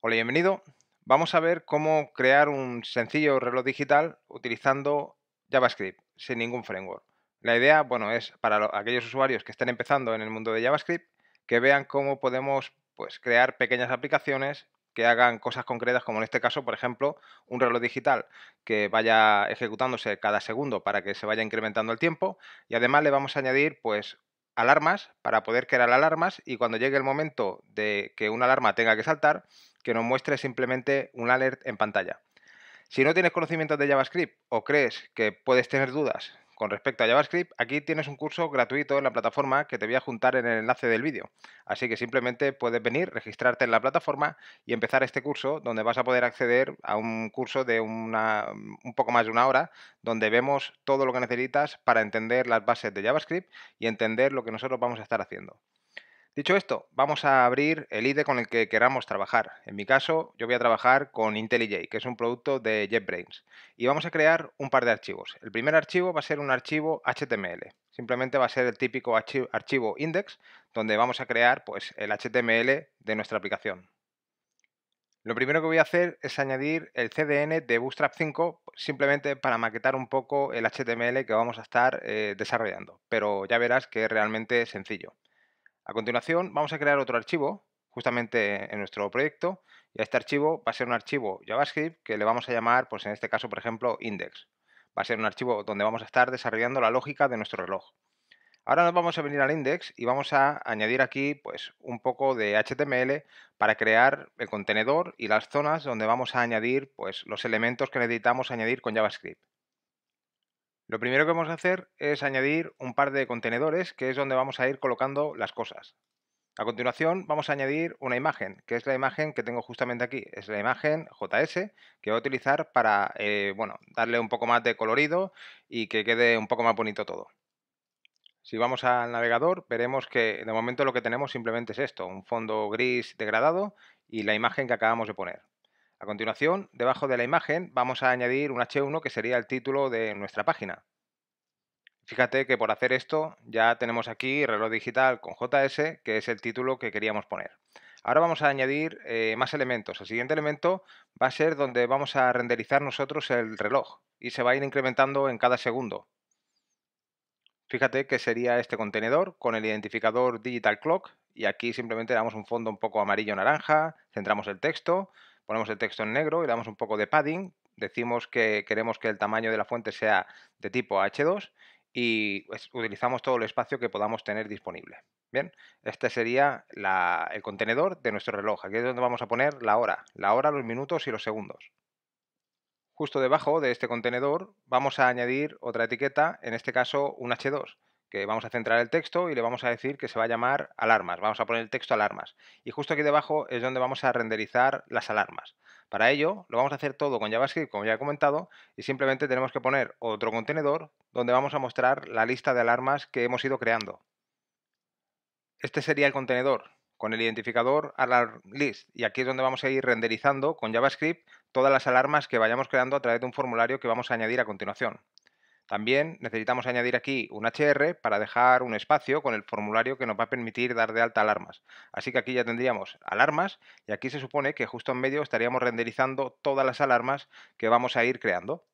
Hola, bienvenido. Vamos a ver cómo crear un sencillo reloj digital utilizando JavaScript sin ningún framework. La idea, bueno, es para aquellos usuarios que estén empezando en el mundo de JavaScript que vean cómo podemos pues, crear pequeñas aplicaciones que hagan cosas concretas, como en este caso, por ejemplo, un reloj digital que vaya ejecutándose cada segundo para que se vaya incrementando el tiempo. Y además le vamos a añadir pues alarmas para poder crear alarmas y cuando llegue el momento de que una alarma tenga que saltar, que nos muestre simplemente un alert en pantalla. Si no tienes conocimientos de JavaScript o crees que puedes tener dudas con respecto a JavaScript, aquí tienes un curso gratuito en la plataforma que te voy a juntar en el enlace del vídeo. Así que simplemente puedes venir, registrarte en la plataforma y empezar este curso donde vas a poder acceder a un curso de un poco más de una hora donde vemos todo lo que necesitas para entender las bases de JavaScript y entender lo que nosotros vamos a estar haciendo. Dicho esto, vamos a abrir el IDE con el que queramos trabajar. En mi caso, yo voy a trabajar con IntelliJ, que es un producto de JetBrains. Y vamos a crear un par de archivos. El primer archivo va a ser un archivo HTML. Simplemente va a ser el típico archivo index, donde vamos a crear pues, el HTML de nuestra aplicación. Lo primero que voy a hacer es añadir el CDN de Bootstrap 5 simplemente para maquetar un poco el HTML que vamos a estar eh, desarrollando, pero ya verás que es realmente sencillo. A continuación vamos a crear otro archivo justamente en nuestro proyecto y a este archivo va a ser un archivo JavaScript que le vamos a llamar, pues en este caso por ejemplo, index. Va a ser un archivo donde vamos a estar desarrollando la lógica de nuestro reloj. Ahora nos vamos a venir al index y vamos a añadir aquí pues un poco de HTML para crear el contenedor y las zonas donde vamos a añadir pues los elementos que necesitamos añadir con JavaScript. Lo primero que vamos a hacer es añadir un par de contenedores, que es donde vamos a ir colocando las cosas. A continuación vamos a añadir una imagen, que es la imagen que tengo justamente aquí. Es la imagen JS que voy a utilizar para eh, bueno, darle un poco más de colorido y que quede un poco más bonito todo. Si vamos al navegador veremos que de momento lo que tenemos simplemente es esto, un fondo gris degradado y la imagen que acabamos de poner. A continuación, debajo de la imagen, vamos a añadir un H1 que sería el título de nuestra página. Fíjate que por hacer esto ya tenemos aquí reloj digital con JS, que es el título que queríamos poner. Ahora vamos a añadir eh, más elementos. El siguiente elemento va a ser donde vamos a renderizar nosotros el reloj y se va a ir incrementando en cada segundo. Fíjate que sería este contenedor con el identificador Digital Clock y aquí simplemente damos un fondo un poco amarillo-naranja, centramos el texto, ponemos el texto en negro y damos un poco de padding, decimos que queremos que el tamaño de la fuente sea de tipo H2 y pues, utilizamos todo el espacio que podamos tener disponible. Bien, este sería el contenedor de nuestro reloj. Aquí es donde vamos a poner la hora, la hora, los minutos y los segundos. Justo debajo de este contenedor vamos a añadir otra etiqueta, en este caso un H2 que vamos a centrar el texto y le vamos a decir que se va a llamar alarmas. Vamos a poner el texto alarmas. Y justo aquí debajo es donde vamos a renderizar las alarmas. Para ello lo vamos a hacer todo con JavaScript, como ya he comentado, y simplemente tenemos que poner otro contenedor donde vamos a mostrar la lista de alarmas que hemos ido creando. Este sería el contenedor con el identificador alarm list y aquí es donde vamos a ir renderizando con JavaScript todas las alarmas que vayamos creando a través de un formulario que vamos a añadir a continuación. También necesitamos añadir aquí un HR para dejar un espacio con el formulario que nos va a permitir dar de alta alarmas. Así que aquí ya tendríamos alarmas y aquí se supone que justo en medio estaríamos renderizando todas las alarmas que vamos a ir creando.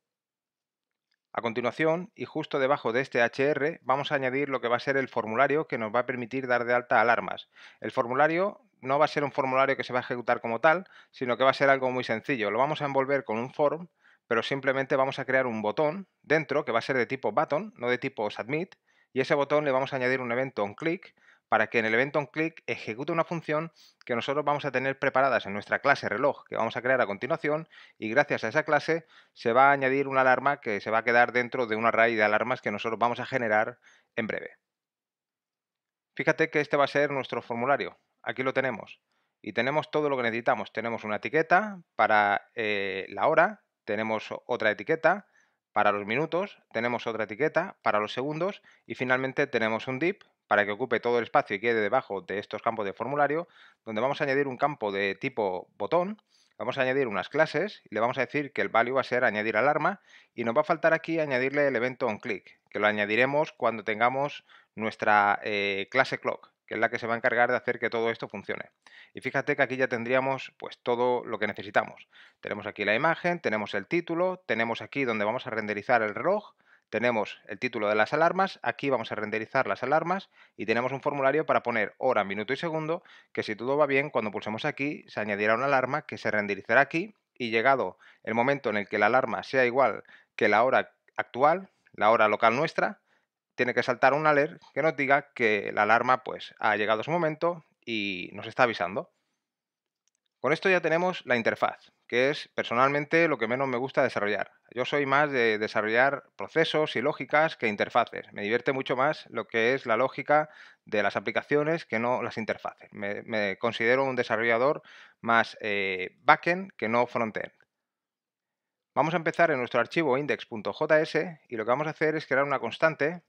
A continuación, y justo debajo de este HR, vamos a añadir lo que va a ser el formulario que nos va a permitir dar de alta alarmas. El formulario no va a ser un formulario que se va a ejecutar como tal, sino que va a ser algo muy sencillo. Lo vamos a envolver con un form pero simplemente vamos a crear un botón dentro que va a ser de tipo button, no de tipo submit, y ese botón le vamos a añadir un evento on click para que en el evento on click ejecute una función que nosotros vamos a tener preparadas en nuestra clase reloj que vamos a crear a continuación y gracias a esa clase se va a añadir una alarma que se va a quedar dentro de una array de alarmas que nosotros vamos a generar en breve. Fíjate que este va a ser nuestro formulario. Aquí lo tenemos. Y tenemos todo lo que necesitamos. Tenemos una etiqueta para eh, la hora, tenemos otra etiqueta para los minutos, tenemos otra etiqueta para los segundos y finalmente tenemos un div para que ocupe todo el espacio y quede debajo de estos campos de formulario, donde vamos a añadir un campo de tipo botón, vamos a añadir unas clases y le vamos a decir que el value va a ser añadir alarma y nos va a faltar aquí añadirle el evento onClick que lo añadiremos cuando tengamos nuestra eh, clase clock que es la que se va a encargar de hacer que todo esto funcione. Y fíjate que aquí ya tendríamos pues todo lo que necesitamos. Tenemos aquí la imagen, tenemos el título, tenemos aquí donde vamos a renderizar el reloj, tenemos el título de las alarmas, aquí vamos a renderizar las alarmas y tenemos un formulario para poner hora, minuto y segundo, que si todo va bien, cuando pulsemos aquí se añadirá una alarma que se renderizará aquí y llegado el momento en el que la alarma sea igual que la hora actual, la hora local nuestra, tiene que saltar un alert que nos diga que la alarma pues, ha llegado a su momento y nos está avisando. Con esto ya tenemos la interfaz, que es personalmente lo que menos me gusta desarrollar. Yo soy más de desarrollar procesos y lógicas que interfaces. Me divierte mucho más lo que es la lógica de las aplicaciones que no las interfaces. Me, considero un desarrollador más eh, backend que no frontend. Vamos a empezar en nuestro archivo index.js y lo que vamos a hacer es crear una constante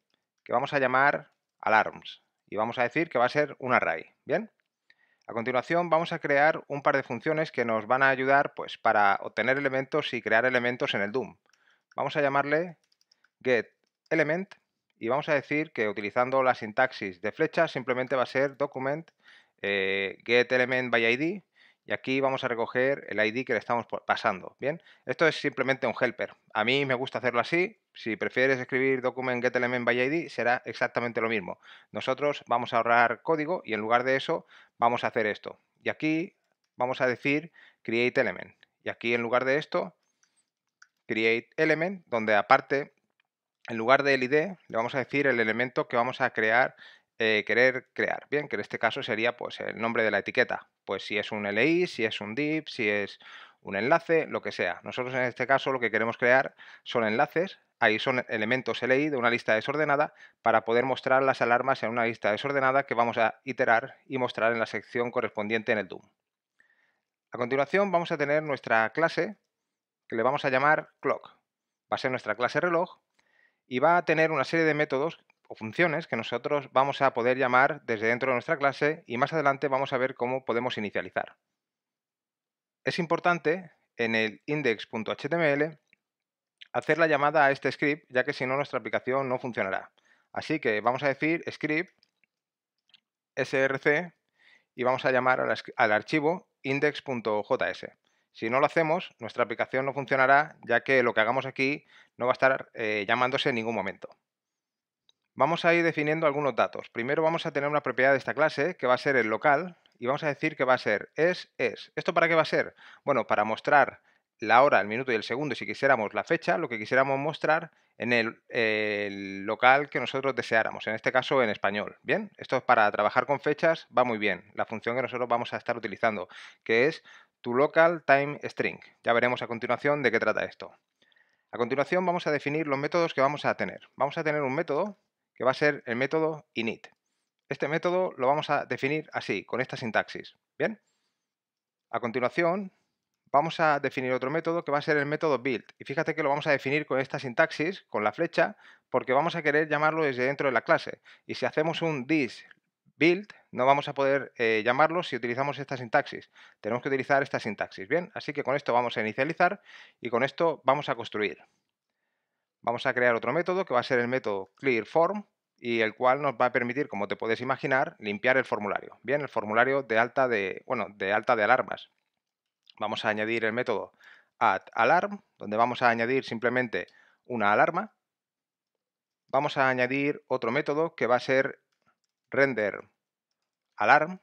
que vamos a llamar alarms y vamos a decir que va a ser un array, ¿bien? A continuación vamos a crear un par de funciones que nos van a ayudar pues, para obtener elementos y crear elementos en el DOOM. Vamos a llamarle getElement y vamos a decir que utilizando la sintaxis de flecha simplemente va a ser document eh, y aquí vamos a recoger el ID que le estamos pasando. Bien, esto es simplemente un helper. A mí me gusta hacerlo así, si prefieres escribir document element será exactamente lo mismo. Nosotros vamos a ahorrar código y en lugar de eso vamos a hacer esto. Y aquí vamos a decir createElement. Y aquí en lugar de esto, createElement, donde aparte, en lugar del ID, le vamos a decir el elemento que vamos a crear, eh, querer crear. Bien, que en este caso sería pues el nombre de la etiqueta. Pues si es un LI, si es un div, si es un enlace, lo que sea. Nosotros en este caso lo que queremos crear son enlaces ahí son elementos LI de una lista desordenada para poder mostrar las alarmas en una lista desordenada que vamos a iterar y mostrar en la sección correspondiente en el DOOM. A continuación vamos a tener nuestra clase que le vamos a llamar clock. Va a ser nuestra clase reloj y va a tener una serie de métodos o funciones que nosotros vamos a poder llamar desde dentro de nuestra clase y más adelante vamos a ver cómo podemos inicializar. Es importante en el index.html hacer la llamada a este script, ya que si no nuestra aplicación no funcionará. Así que vamos a decir script src y vamos a llamar al, archivo index.js. Si no lo hacemos, nuestra aplicación no funcionará, ya que lo que hagamos aquí no va a estar eh, llamándose en ningún momento. Vamos a ir definiendo algunos datos. Primero vamos a tener una propiedad de esta clase, que va a ser el local, y vamos a decir que va a ser es, es. ¿Esto para qué va a ser? Bueno, para mostrar la hora, el minuto y el segundo, si quisiéramos la fecha, lo que quisiéramos mostrar en el, local que nosotros deseáramos, en este caso en español. Bien, esto es para trabajar con fechas, va muy bien, la función que nosotros vamos a estar utilizando, que es tu local time string. Ya veremos a continuación de qué trata esto. A continuación vamos a definir los métodos que vamos a tener. Vamos a tener un método que va a ser el método init. Este método lo vamos a definir así, con esta sintaxis. Bien, a continuación vamos a definir otro método que va a ser el método build. Y fíjate que lo vamos a definir con esta sintaxis, con la flecha, porque vamos a querer llamarlo desde dentro de la clase. Y si hacemos un this build, no vamos a poder eh, llamarlo si utilizamos esta sintaxis. Tenemos que utilizar esta sintaxis, ¿bien? Así que con esto vamos a inicializar y con esto vamos a construir. Vamos a crear otro método que va a ser el método clearForm y el cual nos va a permitir, como te puedes imaginar, limpiar el formulario. Bien, el formulario de alta de, bueno, de alta de alarmas vamos a añadir el método add alarm, donde vamos a añadir simplemente una alarma. Vamos a añadir otro método que va a ser render alarm.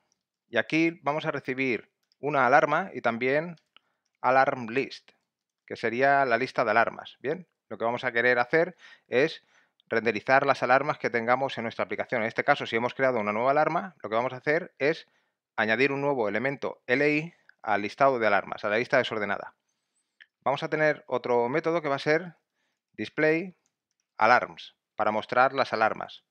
Y aquí vamos a recibir una alarma y también alarm list, que sería la lista de alarmas. Bien, lo que vamos a querer hacer es renderizar las alarmas que tengamos en nuestra aplicación. En este caso, si hemos creado una nueva alarma, lo que vamos a hacer es añadir un nuevo elemento LI al listado de alarmas, a la lista desordenada. Vamos a tener otro método que va a ser display alarms, para mostrar las alarmas.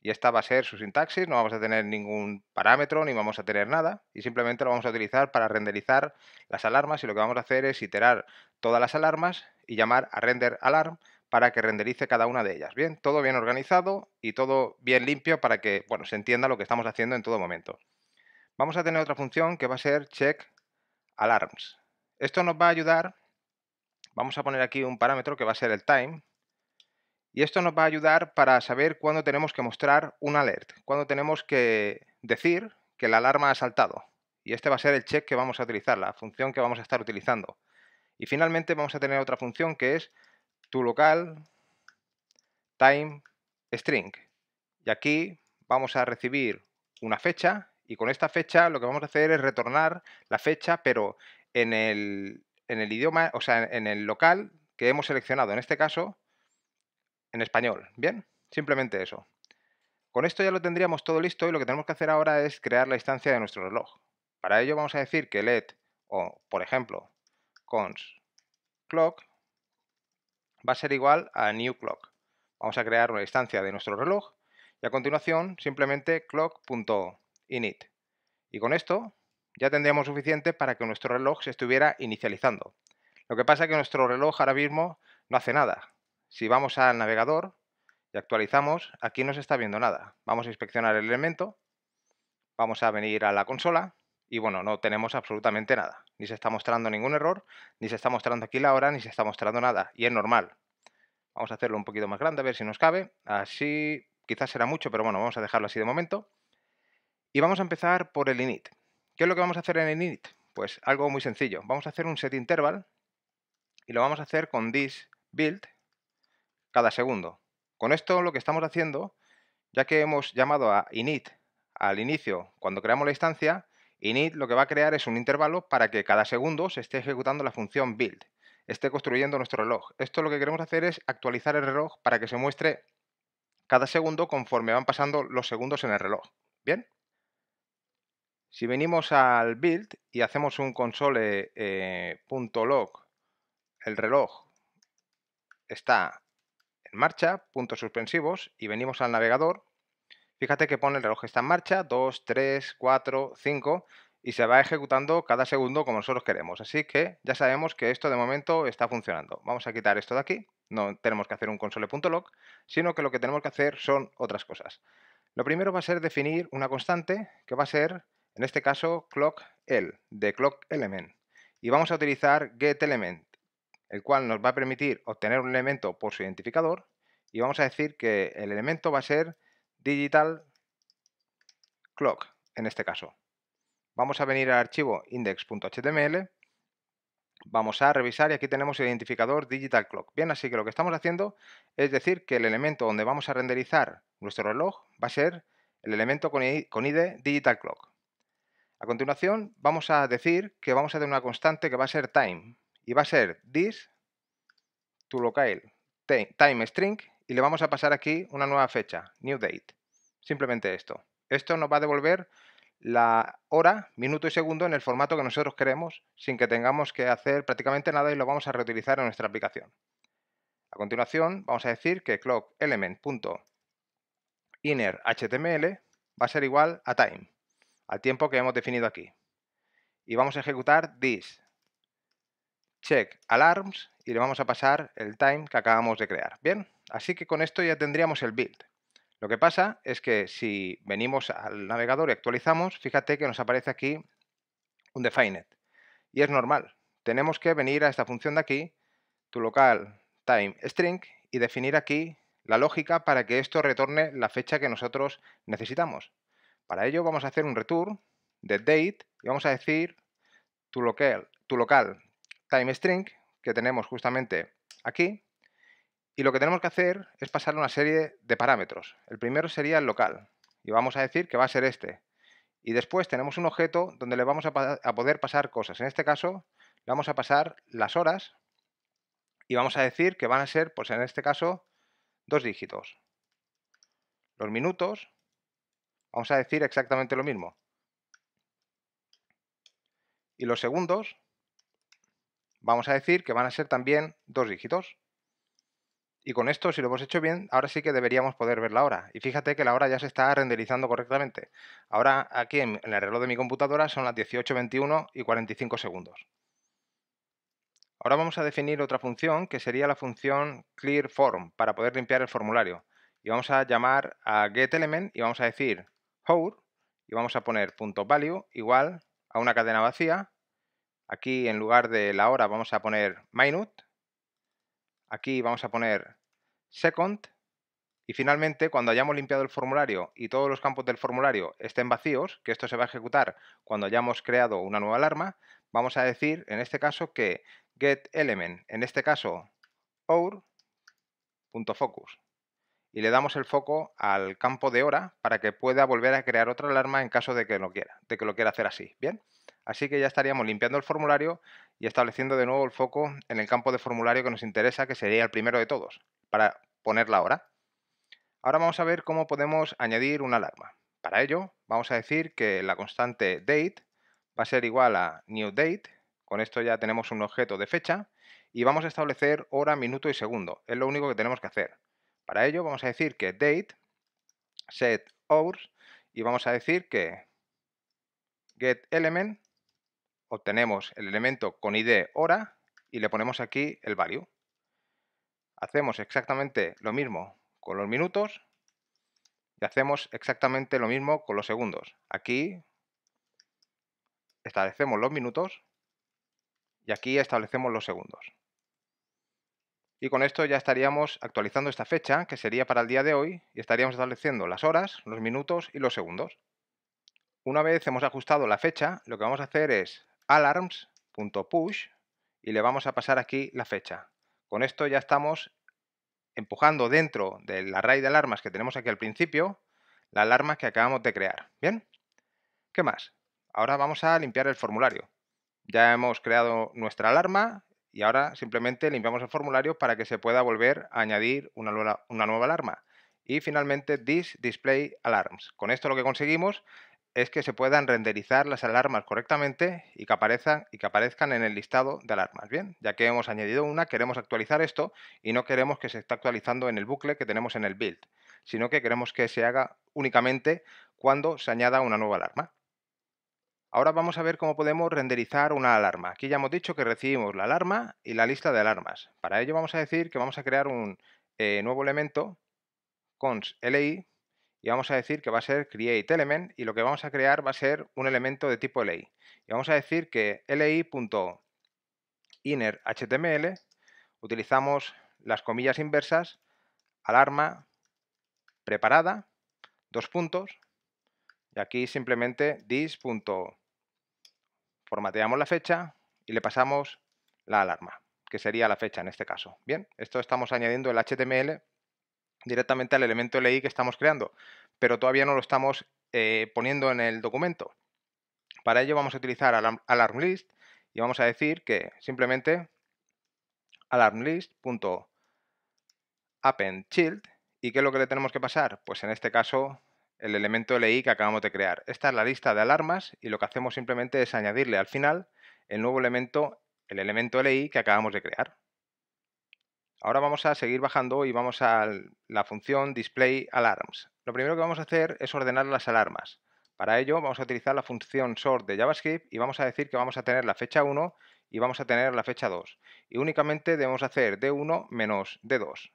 Y esta va a ser su sintaxis, no vamos a tener ningún parámetro ni vamos a tener nada y simplemente lo vamos a utilizar para renderizar las alarmas y lo que vamos a hacer es iterar todas las alarmas y llamar a render alarm para que renderice cada una de ellas. Bien, todo bien organizado y todo bien limpio para que, bueno, se entienda lo que estamos haciendo en todo momento vamos a tener otra función que va a ser check alarms. Esto nos va a ayudar, vamos a poner aquí un parámetro que va a ser el time, y esto nos va a ayudar para saber cuándo tenemos que mostrar un alert, cuándo tenemos que decir que la alarma ha saltado. Y este va a ser el check que vamos a utilizar, la función que vamos a estar utilizando. Y finalmente vamos a tener otra función que es tu local time string. Y aquí vamos a recibir una fecha y con esta fecha lo que vamos a hacer es retornar la fecha, pero en el, idioma, o sea, en el local que hemos seleccionado, en este caso, en español. Bien, simplemente eso. Con esto ya lo tendríamos todo listo y lo que tenemos que hacer ahora es crear la instancia de nuestro reloj. Para ello vamos a decir que let, o, por ejemplo, cons clock va a ser igual a new clock. Vamos a crear una instancia de nuestro reloj y a continuación simplemente clock.o init. Y con esto ya tendríamos suficiente para que nuestro reloj se estuviera inicializando. Lo que pasa es que nuestro reloj ahora mismo no hace nada. Si vamos al navegador y actualizamos, aquí no se está viendo nada. Vamos a inspeccionar el elemento, vamos a venir a la consola y bueno, no tenemos absolutamente nada. Ni se está mostrando ningún error, ni se está mostrando aquí la hora, ni se está mostrando nada. Y es normal. Vamos a hacerlo un poquito más grande, a ver si nos cabe. Así, quizás será mucho, pero bueno, vamos a dejarlo así de momento. Y vamos a empezar por el init. ¿Qué es lo que vamos a hacer en el init? Pues algo muy sencillo. Vamos a hacer un set interval y lo vamos a hacer con this build cada segundo. Con esto lo que estamos haciendo, ya que hemos llamado a init al inicio cuando creamos la instancia, init lo que va a crear es un intervalo para que cada segundo se esté ejecutando la función build, esté construyendo nuestro reloj. Esto lo que queremos hacer es actualizar el reloj para que se muestre cada segundo conforme van pasando los segundos en el reloj. ¿Bien? Si venimos al build y hacemos un console.log, eh, el reloj está en marcha, puntos suspensivos, y venimos al navegador, fíjate que pone el reloj está en marcha, 2, 3, 4, 5, y se va ejecutando cada segundo como nosotros queremos. Así que ya sabemos que esto de momento está funcionando. Vamos a quitar esto de aquí, no tenemos que hacer un console.log, sino que lo que tenemos que hacer son otras cosas. Lo primero va a ser definir una constante que va a ser en este caso, clock el de clock element. Y vamos a utilizar get element, el cual nos va a permitir obtener un elemento por su identificador. Y vamos a decir que el elemento va a ser digital clock, en este caso. Vamos a venir al archivo index.html, vamos a revisar y aquí tenemos el identificador digital clock. Bien, así que lo que estamos haciendo es decir que el elemento donde vamos a renderizar nuestro reloj va a ser el elemento con ID digital clock. A continuación vamos a decir que vamos a tener una constante que va a ser time y va a ser this to local time string y le vamos a pasar aquí una nueva fecha, new date. Simplemente esto. Esto nos va a devolver la hora, minuto y segundo en el formato que nosotros queremos sin que tengamos que hacer prácticamente nada y lo vamos a reutilizar en nuestra aplicación. A continuación vamos a decir que clock element va a ser igual a time al tiempo que hemos definido aquí. Y vamos a ejecutar this check alarms y le vamos a pasar el time que acabamos de crear. Bien, así que con esto ya tendríamos el build. Lo que pasa es que si venimos al navegador y actualizamos, fíjate que nos aparece aquí un defined. Y es normal. Tenemos que venir a esta función de aquí, tu local time string, y definir aquí la lógica para que esto retorne la fecha que nosotros necesitamos. Para ello vamos a hacer un return de date y vamos a decir tu local, time string que tenemos justamente aquí. Y lo que tenemos que hacer es pasarle una serie de parámetros. El primero sería el local y vamos a decir que va a ser este. Y después tenemos un objeto donde le vamos a, poder pasar cosas. En este caso le vamos a pasar las horas y vamos a decir que van a ser, pues en este caso, dos dígitos. Los minutos vamos a decir exactamente lo mismo. Y los segundos, vamos a decir que van a ser también dos dígitos. Y con esto, si lo hemos hecho bien, ahora sí que deberíamos poder ver la hora. Y fíjate que la hora ya se está renderizando correctamente. Ahora aquí en el reloj de mi computadora son las 18, 21 y 45 segundos. Ahora vamos a definir otra función que sería la función clearForm para poder limpiar el formulario. Y vamos a llamar a getElement y vamos a decir Hour y vamos a poner punto .value igual a una cadena vacía. Aquí en lugar de la hora vamos a poner minute. Aquí vamos a poner second. Y finalmente, cuando hayamos limpiado el formulario y todos los campos del formulario estén vacíos, que esto se va a ejecutar cuando hayamos creado una nueva alarma, vamos a decir en este caso que getElement, en este caso hour.focus y le damos el foco al campo de hora para que pueda volver a crear otra alarma en caso de que lo quiera, de que lo quiera hacer así. Bien, así que ya estaríamos limpiando el formulario y estableciendo de nuevo el foco en el campo de formulario que nos interesa, que sería el primero de todos, para poner la hora. Ahora vamos a ver cómo podemos añadir una alarma. Para ello, vamos a decir que la constante date va a ser igual a new date. Con esto ya tenemos un objeto de fecha y vamos a establecer hora, minuto y segundo. Es lo único que tenemos que hacer. Para ello vamos a decir que date set hours y vamos a decir que get element obtenemos el elemento con id hora y le ponemos aquí el value. Hacemos exactamente lo mismo con los minutos y hacemos exactamente lo mismo con los segundos. Aquí establecemos los minutos y aquí establecemos los segundos. Y con esto ya estaríamos actualizando esta fecha, que sería para el día de hoy, y estaríamos estableciendo las horas, los minutos y los segundos. Una vez hemos ajustado la fecha, lo que vamos a hacer es alarms.push y le vamos a pasar aquí la fecha. Con esto ya estamos empujando dentro del array de alarmas que tenemos aquí al principio, la alarma que acabamos de crear. ¿Bien? ¿Qué más? Ahora vamos a limpiar el formulario. Ya hemos creado nuestra alarma y ahora simplemente limpiamos el formulario para que se pueda volver a añadir una nueva, alarma. Y finalmente, this display alarms. Con esto lo que conseguimos es que se puedan renderizar las alarmas correctamente y que aparezcan en el listado de alarmas. Bien, ya que hemos añadido una, queremos actualizar esto y no queremos que se esté actualizando en el bucle que tenemos en el build, sino que queremos que se haga únicamente cuando se añada una nueva alarma. Ahora vamos a ver cómo podemos renderizar una alarma. Aquí ya hemos dicho que recibimos la alarma y la lista de alarmas. Para ello vamos a decir que vamos a crear un eh, nuevo elemento, const li, y vamos a decir que va a ser createElement y lo que vamos a crear va a ser un elemento de tipo li. Y vamos a decir que li.innerHTML utilizamos las comillas inversas, alarma preparada, dos puntos, y aquí simplemente dis. Formateamos la fecha y le pasamos la alarma, que sería la fecha en este caso. Bien, esto estamos añadiendo el HTML directamente al elemento LI que estamos creando, pero todavía no lo estamos eh, poniendo en el documento. Para ello vamos a utilizar alarm, list y vamos a decir que simplemente alarmlist.appendChild y qué es lo que le tenemos que pasar? Pues en este caso el elemento LI que acabamos de crear. Esta es la lista de alarmas y lo que hacemos simplemente es añadirle al final el nuevo elemento, el elemento LI que acabamos de crear. Ahora vamos a seguir bajando y vamos a la función display alarms. Lo primero que vamos a hacer es ordenar las alarmas. Para ello vamos a utilizar la función sort de JavaScript y vamos a decir que vamos a tener la fecha 1 y vamos a tener la fecha 2. Y únicamente debemos hacer D1 menos D2.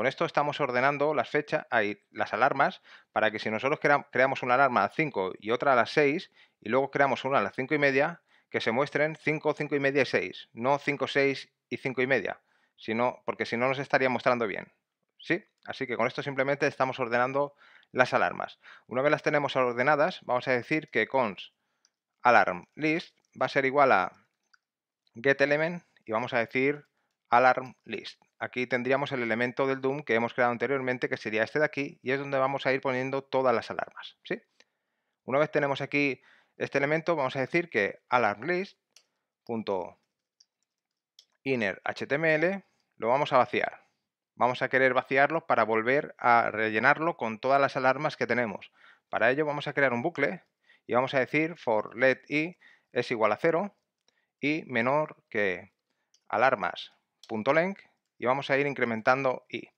Con esto estamos ordenando las fechas, hay las alarmas, para que si nosotros creamos una alarma a las 5 y otra a las 6, y luego creamos una a las 5 y media, que se muestren 5, 5 y media y 6, no 5, 6 y 5 y media, sino, porque si no nos estaría mostrando bien. ¿Sí? Así que con esto simplemente estamos ordenando las alarmas. Una vez las tenemos ordenadas, vamos a decir que cons alarm list va a ser igual a get element y vamos a decir alarm list. Aquí tendríamos el elemento del Doom que hemos creado anteriormente, que sería este de aquí, y es donde vamos a ir poniendo todas las alarmas. ¿sí? Una vez tenemos aquí este elemento, vamos a decir que alarm list inner lo vamos a vaciar. Vamos a querer vaciarlo para volver a rellenarlo con todas las alarmas que tenemos. Para ello vamos a crear un bucle y vamos a decir for let i es igual a 0 y menor que alarmas link y vamos a ir incrementando i.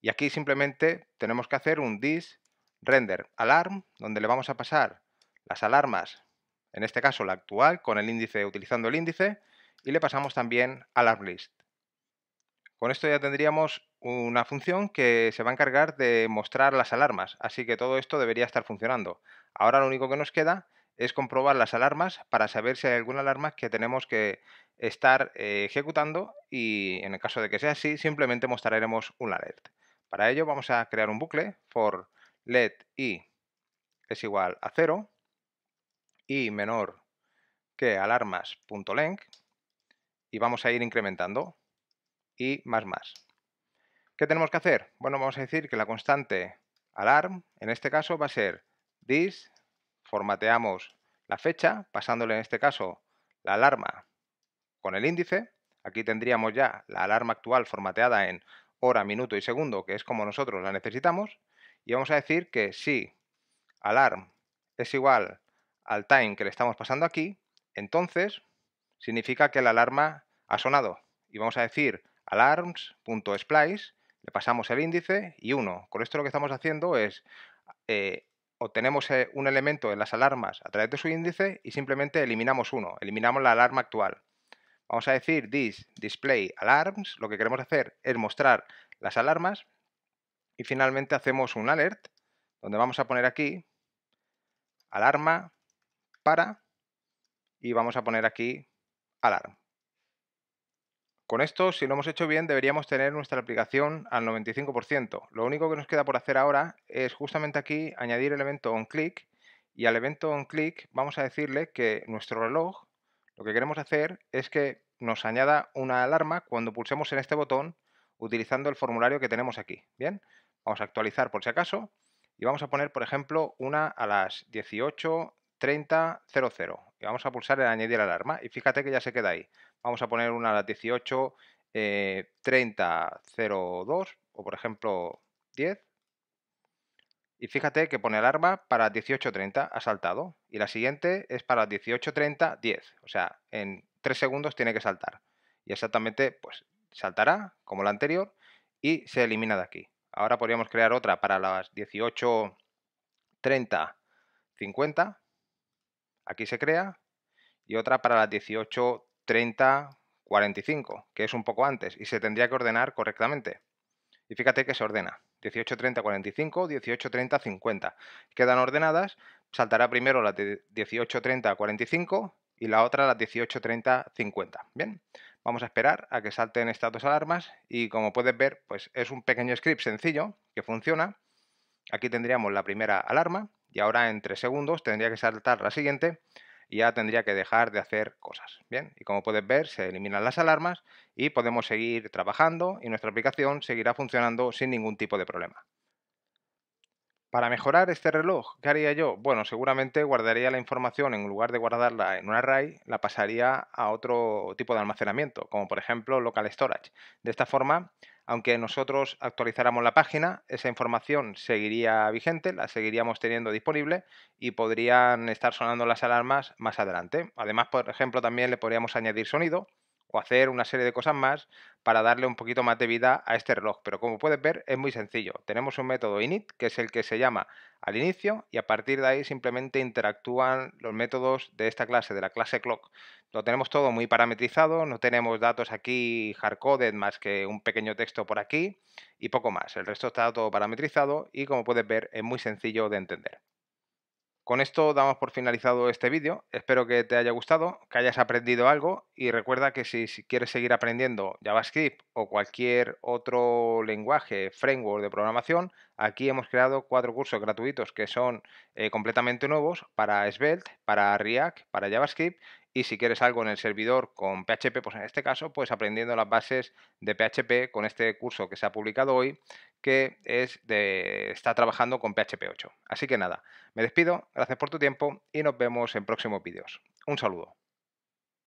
Y aquí simplemente tenemos que hacer un dis render alarm, donde le vamos a pasar las alarmas, en este caso la actual, con el índice, utilizando el índice, y le pasamos también alarm list. Con esto ya tendríamos una función que se va a encargar de mostrar las alarmas, así que todo esto debería estar funcionando. Ahora lo único que nos queda es comprobar las alarmas para saber si hay alguna alarma que tenemos que estar eh, ejecutando y en el caso de que sea así, simplemente mostraremos un alert. Para ello vamos a crear un bucle for let i es igual a 0 y menor que alarmas.length y vamos a ir incrementando y más más. ¿Qué tenemos que hacer? Bueno, vamos a decir que la constante alarm en este caso va a ser this formateamos la fecha, pasándole en este caso la alarma con el índice. Aquí tendríamos ya la alarma actual formateada en hora, minuto y segundo, que es como nosotros la necesitamos. Y vamos a decir que si alarm es igual al time que le estamos pasando aquí, entonces significa que la alarma ha sonado. Y vamos a decir alarms.splice, le pasamos el índice y 1. Con esto lo que estamos haciendo es eh, obtenemos eh, un elemento en las alarmas a través de su índice y simplemente eliminamos uno, eliminamos la alarma actual. Vamos a decir this display alarms, lo que queremos hacer es mostrar las alarmas y finalmente hacemos un alert donde vamos a poner aquí alarma para y vamos a poner aquí alarm. Con esto, si lo hemos hecho bien, deberíamos tener nuestra aplicación al 95%. Lo único que nos queda por hacer ahora es justamente aquí añadir el evento onClick y al evento onClick vamos a decirle que nuestro reloj, lo que queremos hacer es que nos añada una alarma cuando pulsemos en este botón utilizando el formulario que tenemos aquí. Bien, vamos a actualizar por si acaso y vamos a poner, por ejemplo, una a las 18.30.00 y vamos a pulsar en añadir alarma y fíjate que ya se queda ahí vamos a poner una a las 18.30.02 eh, o por ejemplo 10. Y fíjate que pone arma para 18.30, ha saltado. Y la siguiente es para 18.30, 10. O sea, en 3 segundos tiene que saltar. Y exactamente, pues saltará, como la anterior, y se elimina de aquí. Ahora podríamos crear otra para las 30 50. Aquí se crea. Y otra para las 18, 30, 45, que es un poco antes, y se tendría que ordenar correctamente. Y fíjate que se ordena. 18, 30, 45, 18, 30, 50. Quedan ordenadas, saltará primero la de 18, 30, 45 y la otra la 18, 30, 50. Bien, vamos a esperar a que salten estas dos alarmas y como puedes ver, pues es un pequeño script sencillo que funciona. Aquí tendríamos la primera alarma y ahora en 3 segundos tendría que saltar la siguiente y ya tendría que dejar de hacer cosas. Bien, y como puedes ver, se eliminan las alarmas y podemos seguir trabajando y nuestra aplicación seguirá funcionando sin ningún tipo de problema. Para mejorar este reloj, ¿qué haría yo? Bueno, seguramente guardaría la información, en lugar de guardarla en un array, la pasaría a otro tipo de almacenamiento, como por ejemplo local storage. De esta forma, aunque nosotros actualizáramos la página, esa información seguiría vigente, la seguiríamos teniendo disponible y podrían estar sonando las alarmas más adelante. Además, por ejemplo, también le podríamos añadir sonido o hacer una serie de cosas más para darle un poquito más de vida a este reloj. Pero como puedes ver es muy sencillo. Tenemos un método init que es el que se llama al inicio y a partir de ahí simplemente interactúan los métodos de esta clase, de la clase clock. Lo tenemos todo muy parametrizado, no tenemos datos aquí hardcoded más que un pequeño texto por aquí y poco más. El resto está todo parametrizado y como puedes ver es muy sencillo de entender. Con esto damos por finalizado este vídeo, espero que te haya gustado, que hayas aprendido algo y recuerda que si, quieres seguir aprendiendo JavaScript o cualquier otro lenguaje, framework de programación, Aquí hemos creado cuatro cursos gratuitos que son eh, completamente nuevos para Svelte, para React, para JavaScript y si quieres algo en el servidor con PHP, pues en este caso, pues aprendiendo las bases de PHP con este curso que se ha publicado hoy, que es de, está trabajando con PHP 8. Así que nada, me despido, gracias por tu tiempo y nos vemos en próximos vídeos. Un saludo.